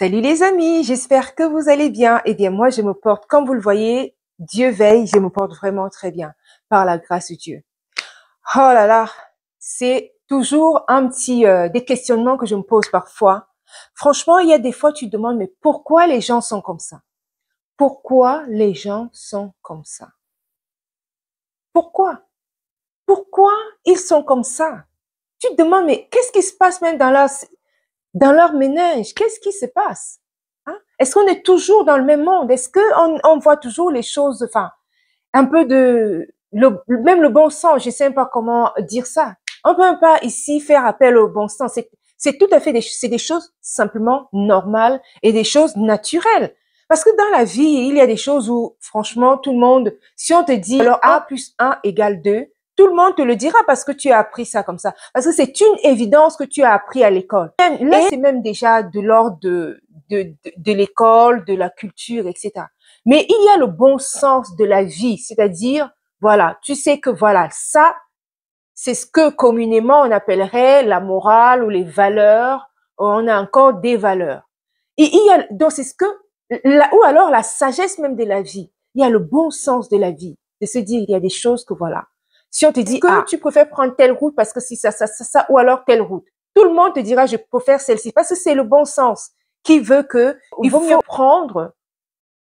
Salut les amis, j'espère que vous allez bien. Eh bien moi, je me porte, comme vous le voyez, Dieu veille, je me porte vraiment très bien par la grâce de Dieu. Oh là là, c'est toujours un petit euh, des questionnements que je me pose parfois. Franchement, il y a des fois tu te demandes mais pourquoi les gens sont comme ça Pourquoi les gens sont comme ça Pourquoi Pourquoi ils sont comme ça Tu te demandes mais qu'est-ce qui se passe même dans leur dans leur ménage, qu'est-ce qui se passe hein? Est-ce qu'on est toujours dans le même monde Est-ce qu'on on voit toujours les choses, enfin, un peu de, même le bon sens, je ne sais pas comment dire ça. On ne peut pas ici faire appel au bon sens. C'est tout à fait des, des choses simplement normales et des choses naturelles. Parce que dans la vie, il y a des choses où, franchement, tout le monde, si on te dit, A plus 1 égale 2, tout le monde te le dira parce que tu as appris ça comme ça. Parce que c'est une évidence que tu as appris à l'école. Là, c'est même déjà de l'ordre de, de, l'école, de la culture, etc. Mais il y a le bon sens de la vie, c'est-à-dire, voilà, tu sais que voilà, ça, c'est ce que communément on appellerait la morale ou les valeurs. On a encore des valeurs. Et il y a, donc c'est ce que, ou alors la sagesse même de la vie. Il y a le bon sens de la vie, de se dire, il y a des choses que voilà, si on te dit que ah. tu préfères prendre telle route parce que si ça, ça, ça, ça, ou alors telle route, tout le monde te dira je préfère celle-ci parce que c'est le bon sens qui veut que il vaut mieux prendre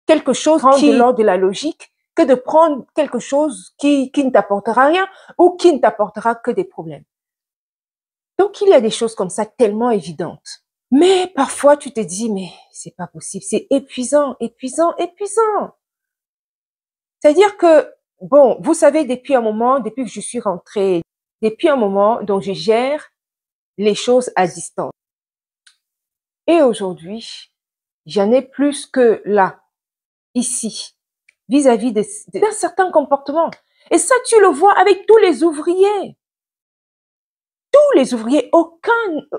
quelque chose qui est de l'ordre de la logique que de prendre quelque chose qui, qui ne t'apportera rien ou qui ne t'apportera que des problèmes. Donc il y a des choses comme ça tellement évidentes. Mais parfois tu te dis mais c'est pas possible, c'est épuisant, épuisant, épuisant. C'est-à-dire que bon, vous savez, depuis un moment, depuis que je suis rentrée, depuis un moment, donc je gère les choses à distance. Et aujourd'hui, j'en ai plus que là, ici, vis-à-vis d'un certain comportement. Et ça, tu le vois avec tous les ouvriers. Tous les ouvriers, aucun,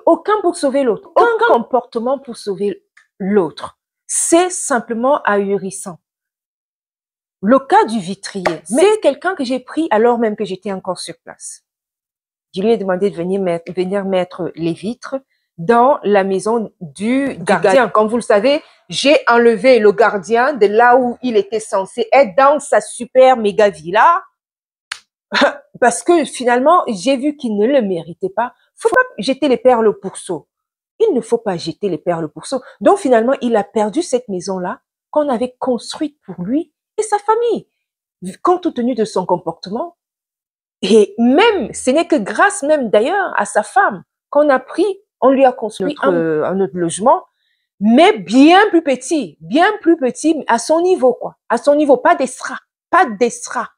aucun pour sauver l'autre, aucun comportement pour sauver l'autre. C'est simplement ahurissant. Le cas du vitrier, c'est quelqu'un que j'ai pris alors même que j'étais encore sur place. Je lui ai demandé de venir mettre, venir mettre les vitres dans la maison du, gardien. Comme vous le savez, j'ai enlevé le gardien de là où il était censé être dans sa super méga villa parce que finalement, j'ai vu qu'il ne le méritait pas. Faut pas jeter les perles au pourceau. Il ne faut pas jeter les perles au pourceau. Donc finalement, il a perdu cette maison-là qu'on avait construite pour lui et sa famille, compte tenu de son comportement. Et même, ce n'est que grâce même d'ailleurs à sa femme qu'on a pris, on lui a construit un, autre logement, mais bien plus petit, bien plus petit, à son niveau, quoi. À son niveau, pas d'extra, pas d'extra,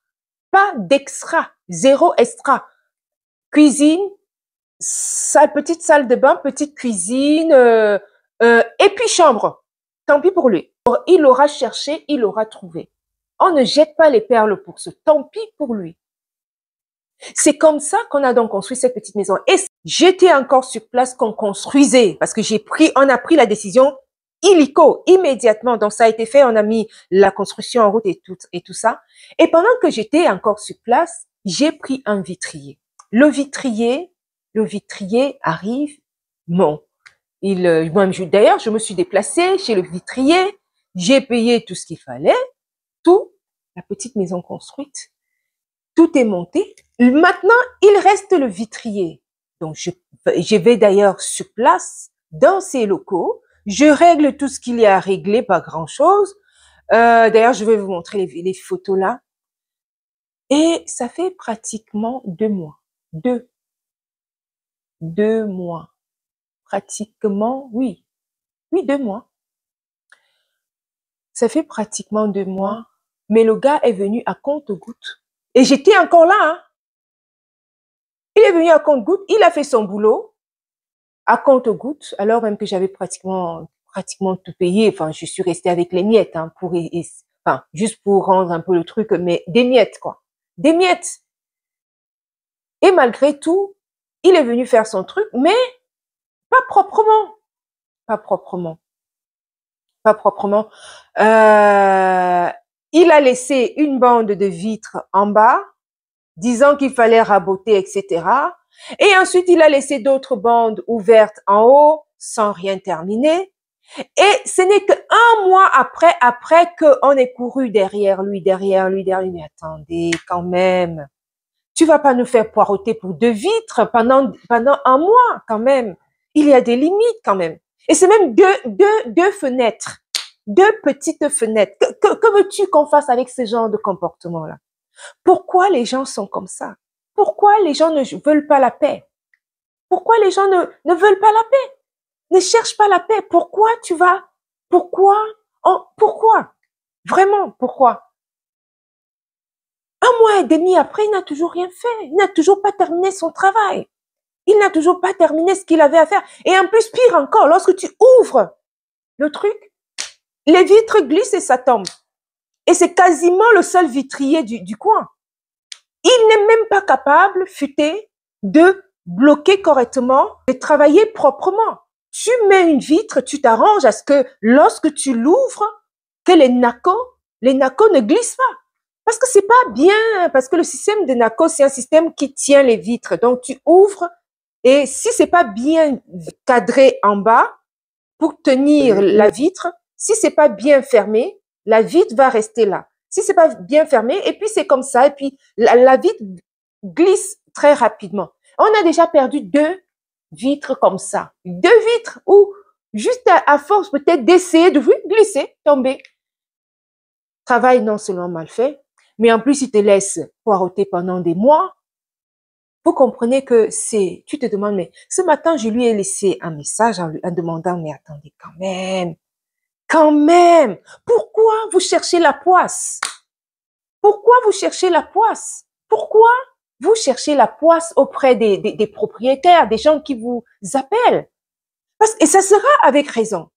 pas d'extra, zéro extra. Cuisine, sa petite salle de bain, petite cuisine, euh, euh, et puis chambre. Tant pis pour lui. Il aura cherché, il aura trouvé. On oh, ne jette pas les perles pour ce. Tant pis pour lui. C'est comme ça qu'on a donc construit cette petite maison. Et j'étais encore sur place qu'on construisait parce que j'ai pris, on a pris la décision illico, immédiatement. Donc ça a été fait, on a mis la construction en route et tout, et tout ça. Et pendant que j'étais encore sur place, j'ai pris un vitrier. Le vitrier, le vitrier arrive, bon. Il, euh, moi, d'ailleurs, je me suis déplacée chez le vitrier, j'ai payé tout ce qu'il fallait, tout, la petite maison construite, tout est monté. Maintenant, il reste le vitrier. Donc, je, vais d'ailleurs sur place, dans ces locaux, je règle tout ce qu'il y a à régler, pas grand-chose. Euh, d'ailleurs, je vais vous montrer les, les photos là. Et ça fait pratiquement deux mois. Deux. Deux mois. Pratiquement, oui. Oui, deux mois. Ça fait pratiquement deux mois mais le gars est venu à compte gouttes Et j'étais encore là. Hein. Il est venu à compte gouttes il a fait son boulot à compte gouttes alors même que j'avais pratiquement pratiquement tout payé. Enfin, je suis restée avec les miettes, hein, pour, enfin, juste pour rendre un peu le truc, mais des miettes, quoi. Des miettes. Et malgré tout, il est venu faire son truc, mais pas proprement. Pas proprement. Pas proprement. Euh, il a laissé une bande de vitres en bas, disant qu'il fallait raboter, etc. Et ensuite, il a laissé d'autres bandes ouvertes en haut, sans rien terminer. Et ce n'est qu'un mois après, après qu'on est couru derrière lui, derrière lui, derrière lui. Mais attendez, quand même. Tu vas pas nous faire poireauter pour deux vitres pendant, pendant un mois, quand même. Il y a des limites, quand même. Et c'est même deux, deux, deux fenêtres deux petites fenêtres. Que, veux-tu qu'on fasse avec ce genre de comportement-là Pourquoi les gens sont comme ça Pourquoi les gens ne veulent pas la paix Pourquoi les gens ne, veulent pas la paix Ne cherchent pas la paix Pourquoi tu vas Pourquoi Pourquoi Vraiment, pourquoi Un mois et demi après, il n'a toujours rien fait. Il n'a toujours pas terminé son travail. Il n'a toujours pas terminé ce qu'il avait à faire. Et en plus, pire encore, lorsque tu ouvres le truc, les vitres glissent et ça tombe. Et c'est quasiment le seul vitrier du, du coin. Il n'est même pas capable, futé, de bloquer correctement, de travailler proprement. Tu mets une vitre, tu t'arranges à ce que lorsque tu l'ouvres, que les nacos, les nacos ne glissent pas. Parce que c'est pas bien, parce que le système des nacos, c'est un système qui tient les vitres. Donc tu ouvres et si c'est pas bien cadré en bas pour tenir la vitre, si c'est pas bien fermé, la vitre va rester là. Si c'est pas bien fermé, et puis c'est comme ça, et puis la, vitre glisse très rapidement. On a déjà perdu deux vitres comme ça. Deux vitres où, juste à, force peut-être d'essayer de glisser, tomber. Travail non seulement mal fait, mais en plus il te laisse poireauter pendant des mois. Vous comprenez que c'est, tu te demandes, mais ce matin, je lui ai laissé un message en, lui, en demandant, mais attendez quand même, quand même, pourquoi vous cherchez la poisse Pourquoi vous cherchez la poisse Pourquoi vous cherchez la poisse auprès des, propriétaires, des gens qui vous appellent Et ça sera avec raison.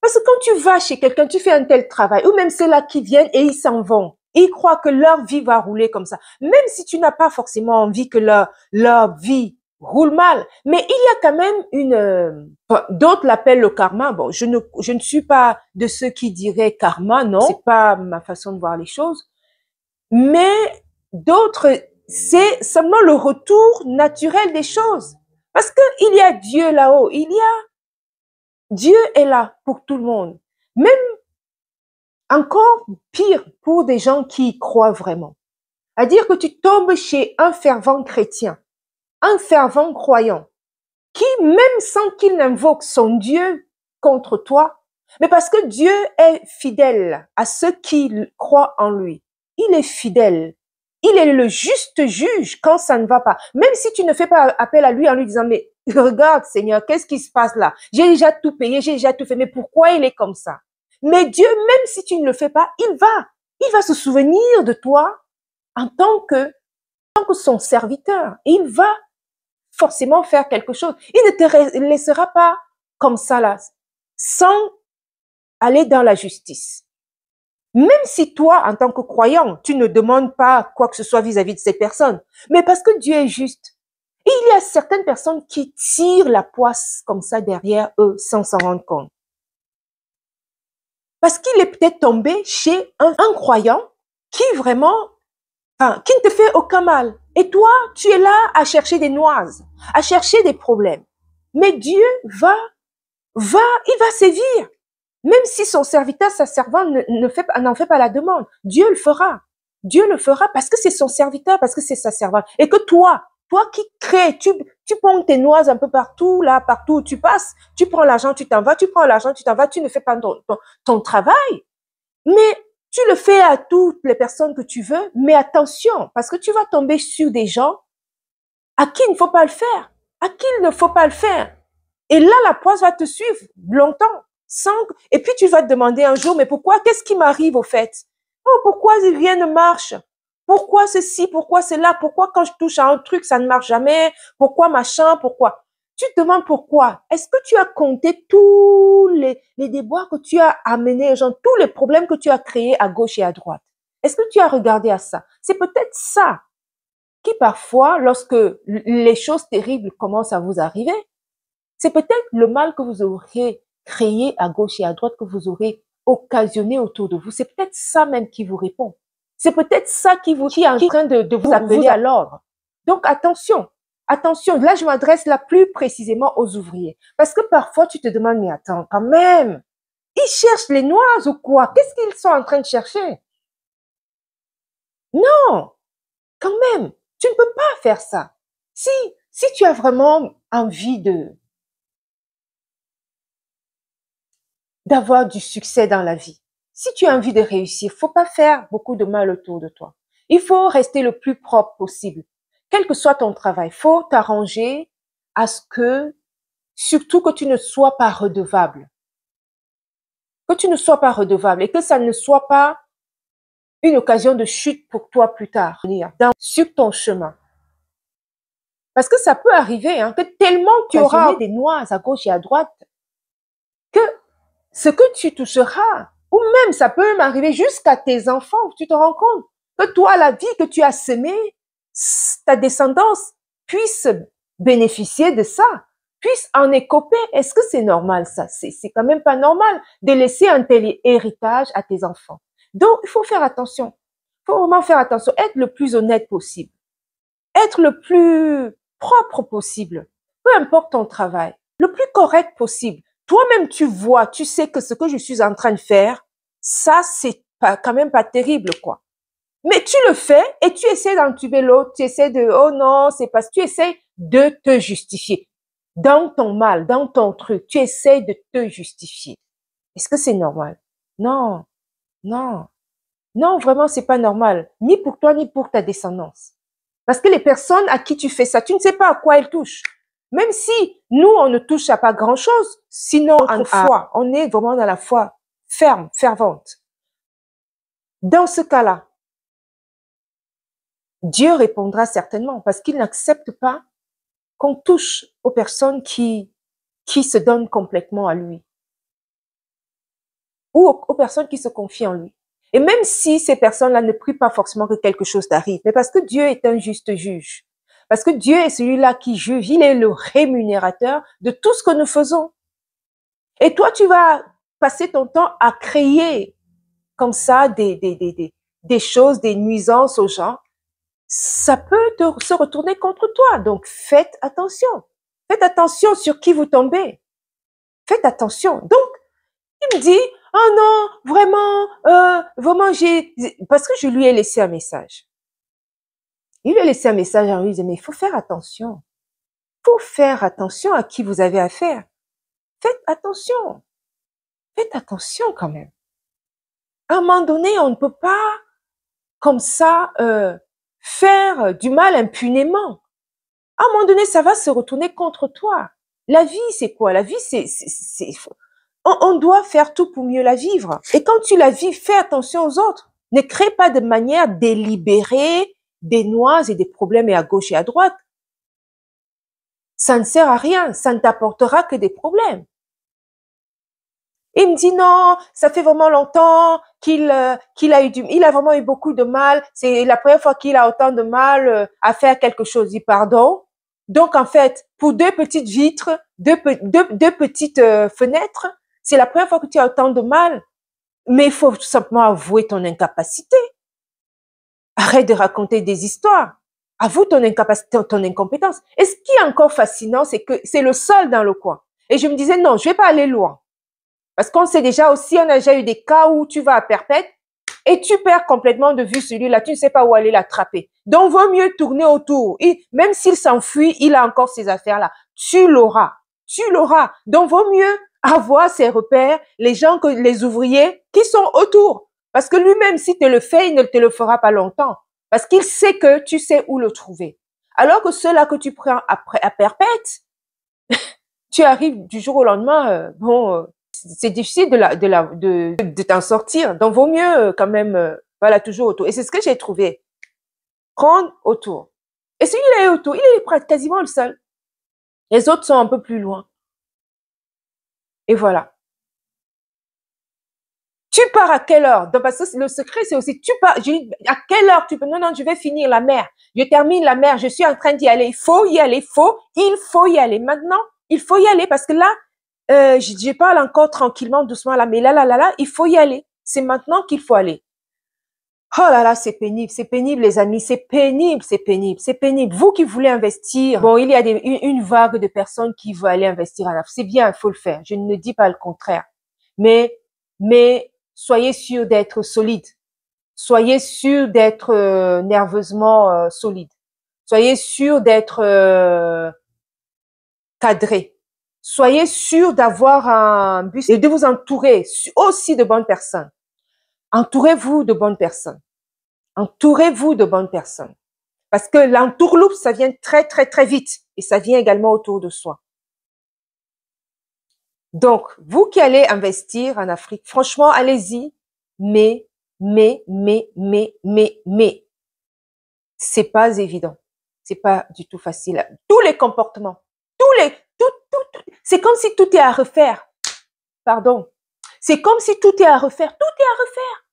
Parce que quand tu vas chez quelqu'un, tu fais un tel travail, ou même ceux-là qui viennent et ils s'en vont. Ils croient que leur vie va rouler comme ça. Même si tu n'as pas forcément envie que leur, leur vie roule mal. Mais il y a quand même une... Euh, d'autres l'appellent le karma. Bon, je ne, je ne suis pas de ceux qui diraient karma, non. C'est pas ma façon de voir les choses. Mais d'autres, c'est seulement le retour naturel des choses. Parce qu'il y a Dieu là-haut. Il y a... Dieu est là pour tout le monde. Même encore pire pour des gens qui croient vraiment. À dire que tu tombes chez un fervent chrétien un fervent croyant qui, même sans qu'il n'invoque son Dieu contre toi, mais parce que Dieu est fidèle à ceux qui croient en lui, il est fidèle. Il est le juste juge quand ça ne va pas. Même si tu ne fais pas appel à lui en lui disant, mais regarde Seigneur, qu'est-ce qui se passe là J'ai déjà tout payé, j'ai déjà tout fait, mais pourquoi il est comme ça Mais Dieu, même si tu ne le fais pas, il va. Il va se souvenir de toi en tant que, tant que son serviteur. il va forcément faire quelque chose. Il ne te laissera pas comme ça là, sans aller dans la justice. Même si toi, en tant que croyant, tu ne demandes pas quoi que ce soit vis-à-vis de cette personne, mais parce que Dieu est juste. il y a certaines personnes qui tirent la poisse comme ça derrière eux sans s'en rendre compte. Parce qu'il est peut-être tombé chez un, croyant qui vraiment, qui ne te fait aucun mal, et toi, tu es là à chercher des noises, à chercher des problèmes. Mais Dieu va, va, il va sévir. Même si son serviteur, sa servante ne, fait, n'en fait pas la demande, Dieu le fera. Dieu le fera parce que c'est son serviteur, parce que c'est sa servante. Et que toi, toi qui crées, tu, tu ponges tes noises un peu partout, là, partout où tu passes, tu prends l'argent, tu t'en vas, tu prends l'argent, tu t'en vas, tu ne fais pas ton, ton travail. Mais tu le fais à toutes les personnes que tu veux, mais attention, parce que tu vas tomber sur des gens à qui il ne faut pas le faire, à qui il ne faut pas le faire. Et là, la poisse va te suivre longtemps, sans... Et puis tu vas te demander un jour, mais pourquoi Qu'est-ce qui m'arrive au fait oh, pourquoi rien ne marche Pourquoi ceci Pourquoi cela Pourquoi quand je touche à un truc, ça ne marche jamais Pourquoi machin Pourquoi tu te demandes pourquoi. Est-ce que tu as compté tous les, les déboires que tu as amenés genre tous les problèmes que tu as créés à gauche et à droite? Est-ce que tu as regardé à ça? C'est peut-être ça qui parfois, lorsque les choses terribles commencent à vous arriver, c'est peut-être le mal que vous aurez créé à gauche et à droite, que vous aurez occasionné autour de vous. C'est peut-être ça même qui vous répond. C'est peut-être ça qui vous qui est en train de, de vous appeler à l'ordre. Donc attention, Attention, là, je m'adresse la plus précisément aux ouvriers. Parce que parfois, tu te demandes, mais attends, quand même, ils cherchent les noix ou quoi Qu'est-ce qu'ils sont en train de chercher Non, quand même, tu ne peux pas faire ça. Si, si tu as vraiment envie de d'avoir du succès dans la vie, si tu as envie de réussir, faut pas faire beaucoup de mal autour de toi. Il faut rester le plus propre possible quel que soit ton travail, faut t'arranger à ce que, surtout que tu ne sois pas redevable. Que tu ne sois pas redevable et que ça ne soit pas une occasion de chute pour toi plus tard, dans, sur ton chemin. Parce que ça peut arriver, hein, que tellement tu auras des noix à gauche et à droite, que ce que tu toucheras, ou même ça peut même arriver jusqu'à tes enfants, tu te rends compte que toi, la vie que tu as semée, ta descendance puisse bénéficier de ça, puisse en écoper. Est-ce que c'est normal ça C'est quand même pas normal de laisser un tel héritage à tes enfants. Donc, il faut faire attention. Il faut vraiment faire attention. Être le plus honnête possible. Être le plus propre possible. Peu importe ton travail. Le plus correct possible. Toi-même, tu vois, tu sais que ce que je suis en train de faire, ça, c'est pas, quand même pas terrible, quoi. Mais tu le fais et tu essaies d'entuber l'autre, tu essaies de, oh non, c'est parce que tu essaies de te justifier. Dans ton mal, dans ton truc, tu essaies de te justifier. Est-ce que c'est normal? Non. Non. Non, vraiment, c'est pas normal. Ni pour toi, ni pour ta descendance. Parce que les personnes à qui tu fais ça, tu ne sais pas à quoi elles touchent. Même si nous, on ne touche à pas grand chose, sinon en foi. On est vraiment dans la foi ferme, fervente. Dans ce cas-là, Dieu répondra certainement parce qu'il n'accepte pas qu'on touche aux personnes qui, qui se donnent complètement à lui ou aux, personnes qui se confient en lui. Et même si ces personnes-là ne prient pas forcément que quelque chose t'arrive, mais parce que Dieu est un juste juge, parce que Dieu est celui-là qui juge, il est le rémunérateur de tout ce que nous faisons. Et toi, tu vas passer ton temps à créer comme ça des, des, des, des choses, des nuisances aux gens ça peut se retourner contre toi. Donc faites attention. Faites attention sur qui vous tombez. Faites attention. Donc, il me dit, oh non, vraiment, euh, vraiment, j'ai... Parce que je lui ai laissé un message. Il lui a laissé un message à lui dit, mais il faut faire attention. Il faut faire attention à qui vous avez affaire. Faites attention. Faites attention quand même. À un moment donné, on ne peut pas comme ça... Euh, faire du mal impunément. À un moment donné, ça va se retourner contre toi. La vie, c'est quoi La vie, c'est... On, on doit faire tout pour mieux la vivre. Et quand tu la vis, fais attention aux autres. Ne crée pas de manière délibérée des noises et des problèmes et à gauche et à droite. Ça ne sert à rien, ça ne t'apportera que des problèmes. Il me dit non, ça fait vraiment longtemps qu'il euh, qu'il a eu du, il a vraiment eu beaucoup de mal. C'est la première fois qu'il a autant de mal euh, à faire quelque chose. Il pardon. Donc en fait, pour deux petites vitres, deux deux, petites euh, fenêtres, c'est la première fois que tu as autant de mal. Mais il faut tout simplement avouer ton incapacité. Arrête de raconter des histoires. Avoue ton incapacité, ton incompétence. Et ce qui est encore fascinant, c'est que c'est le seul dans le coin. Et je me disais non, je vais pas aller loin parce qu'on sait déjà aussi, on a déjà eu des cas où tu vas à perpète et tu perds complètement de vue celui-là. Tu ne sais pas où aller l'attraper. Donc, vaut mieux tourner autour. même s'il s'enfuit, il a encore ses affaires-là. Tu l'auras. Tu l'auras. Donc, vaut mieux avoir ses repères, les gens, que, les ouvriers qui sont autour. Parce que lui-même, si tu le fais, il ne te le fera pas longtemps. Parce qu'il sait que tu sais où le trouver. Alors que ceux-là que tu prends à perpète, tu arrives du jour au lendemain, euh, bon, euh, c'est difficile de, la, de, de, t'en sortir. Donc, vaut mieux euh, quand même, euh, voilà, toujours autour. Et c'est ce que j'ai trouvé. Prendre autour. Et s'il est autour, il est quasiment le seul. Les autres sont un peu plus loin. Et voilà. Tu pars à quelle heure Donc, Parce que le secret, c'est aussi, tu pars, à quelle heure tu peux, non, non, je vais finir la mer. Je termine la mer, je suis en train d'y aller. Il faut y aller, faut, il faut y aller. Maintenant, il faut y aller parce que là, euh, je, je, parle encore tranquillement, doucement là, mais là, là, là, là, il faut y aller. C'est maintenant qu'il faut aller. Oh là là, c'est pénible, c'est pénible, les amis, c'est pénible, c'est pénible, c'est pénible. Vous qui voulez investir, bon, il y a des, une, vague de personnes qui veulent aller investir à la. C'est bien, il faut le faire. Je ne dis pas le contraire, mais mais soyez sûr d'être solide. Soyez sûr d'être euh, nerveusement euh, solide. Soyez sûr d'être euh, cadré soyez sûr d'avoir un bus et de vous entourer aussi de bonnes personnes. Entourez-vous de bonnes personnes. Entourez-vous de bonnes personnes. Parce que l'entourloupe, ça vient très, très, très vite. Et ça vient également autour de soi. Donc, vous qui allez investir en Afrique, franchement, allez-y. Mais, mais, mais, mais, mais, mais. C'est pas évident. C'est pas du tout facile. Tous les comportements, tous les, tout, tout, c'est comme si tout est à refaire. Pardon. C'est comme si tout est à refaire. Tout est à refaire.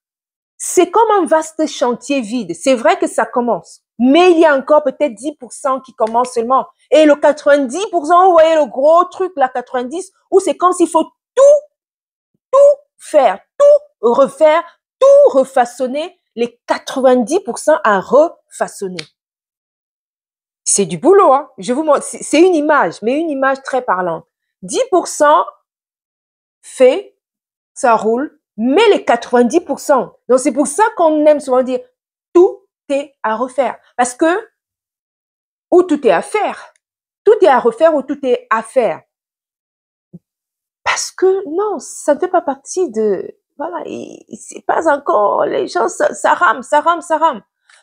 C'est comme un vaste chantier vide. C'est vrai que ça commence. Mais il y a encore peut-être 10% qui commence seulement. Et le 90%, vous voyez le gros truc, la 90, où c'est comme s'il faut tout, tout faire, tout refaire, tout refaçonner, les 90% à refaçonner. C'est du boulot, hein. Je vous montre, c'est une image, mais une image très parlante. 10% fait, ça roule, mais les 90%. Donc c'est pour ça qu'on aime souvent dire tout est à refaire. Parce que, ou tout est à faire, tout est à refaire ou tout est à faire. Parce que non, ça ne fait pas partie de... Voilà, c'est pas encore... Les gens, ça, rame, ça rame, ça rame.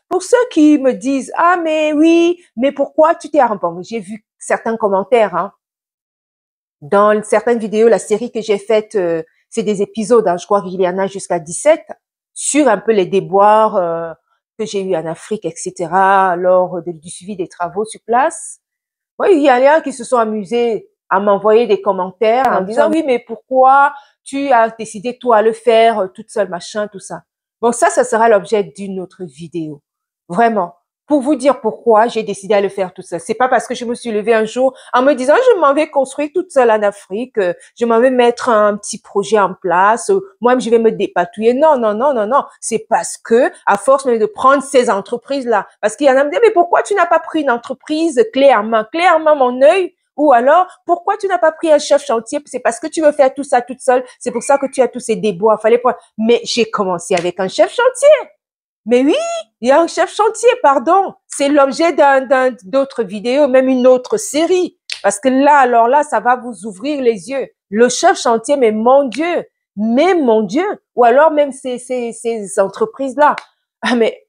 Pour ceux qui me disent, ah mais oui, mais pourquoi tu t'es arrêté J'ai vu certains commentaires, hein, dans certaines vidéos, la série que j'ai faite, euh, c'est des épisodes, hein. je crois qu'il y en a jusqu'à 17, sur un peu les déboires euh, que j'ai eu en Afrique, etc., lors du suivi des travaux sur place. Oui, il y en a qui se sont amusés à m'envoyer des commentaires en ah, disant oui, mais pourquoi tu as décidé toi à le faire toute seule, machin, tout ça. Bon, ça, ça sera l'objet d'une autre vidéo. Vraiment pour vous dire pourquoi j'ai décidé à le faire tout seul. C'est pas parce que je me suis levée un jour en me disant je m'en vais construire toute seule en Afrique, euh, je m'en vais mettre un petit projet en place, euh, moi-même je vais me dépatouiller. Non, non, non, non, non. C'est parce que à force de prendre ces entreprises là, parce qu'il y en a me dit mais pourquoi tu n'as pas pris une entreprise clairement, clairement mon œil ou alors, pourquoi tu n'as pas pris un chef chantier C'est parce que tu veux faire tout ça toute seule. C'est pour ça que tu as tous ces déboires. Fallait pas. Mais j'ai commencé avec un chef chantier. Mais oui, il y a un chef chantier, pardon. C'est l'objet d'un, d'autres vidéos, même une autre série. Parce que là, alors là, ça va vous ouvrir les yeux. Le chef chantier, mais mon Dieu, mais mon Dieu, ou alors même ces, ces, entreprises-là. Ah, mais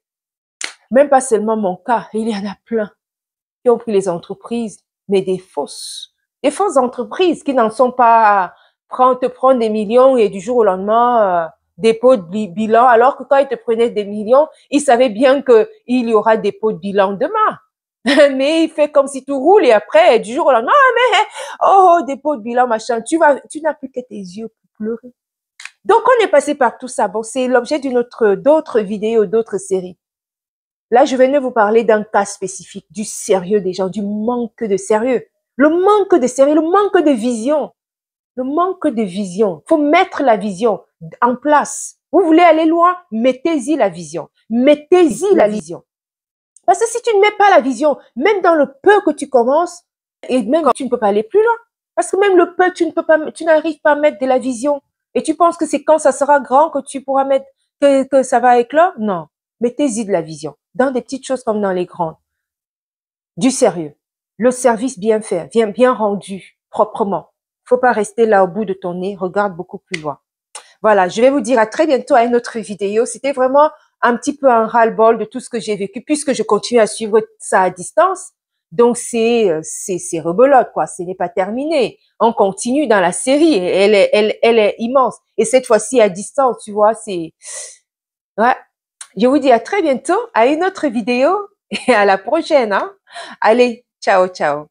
même pas seulement mon cas, il y en a plein qui ont pris les entreprises, mais des fausses. Des fausses entreprises qui n'en sont pas, prendre, te prendre des millions et du jour au lendemain, euh, dépôt de bilan, alors que quand ils te prenaient des millions, ils savaient bien qu'il y aura dépôt de bilan demain. mais il fait comme si tout roule et après, du jour au lendemain, ah, mais eh, oh, oh dépôt de bilan, machin, tu vas, tu n'as plus que tes yeux pour pleurer. Donc, on est passé par tout ça. Bon, c'est l'objet d'une autre, d'autres vidéos, d'autres séries. Là, je venais vous parler d'un cas spécifique, du sérieux des gens, du manque de sérieux. Le manque de sérieux, le manque de vision le manque de vision. faut mettre la vision en place. Vous voulez aller loin, mettez-y la vision. Mettez-y la vision. Parce que si tu ne mets pas la vision, même dans le peu que tu commences, et même tu ne peux pas aller plus loin. Parce que même le peu, tu ne peux pas, tu n'arrives pas à mettre de la vision. Et tu penses que c'est quand ça sera grand que tu pourras mettre, que, ça va éclore? Non. Mettez-y de la vision. Dans des petites choses comme dans les grandes. Du sérieux. Le service bien fait, bien rendu, proprement faut pas rester là au bout de ton nez, regarde beaucoup plus loin. Voilà, je vais vous dire à très bientôt à une autre vidéo. C'était vraiment un petit peu un ras-le-bol de tout ce que j'ai vécu puisque je continue à suivre ça à distance. Donc c'est euh, c'est c'est rebelote quoi, ce n'est pas terminé. On continue dans la série, elle est elle elle est immense et cette fois-ci à distance, tu vois, c'est ouais. Je vous dis à très bientôt à une autre vidéo et à la prochaine hein. Allez, ciao ciao.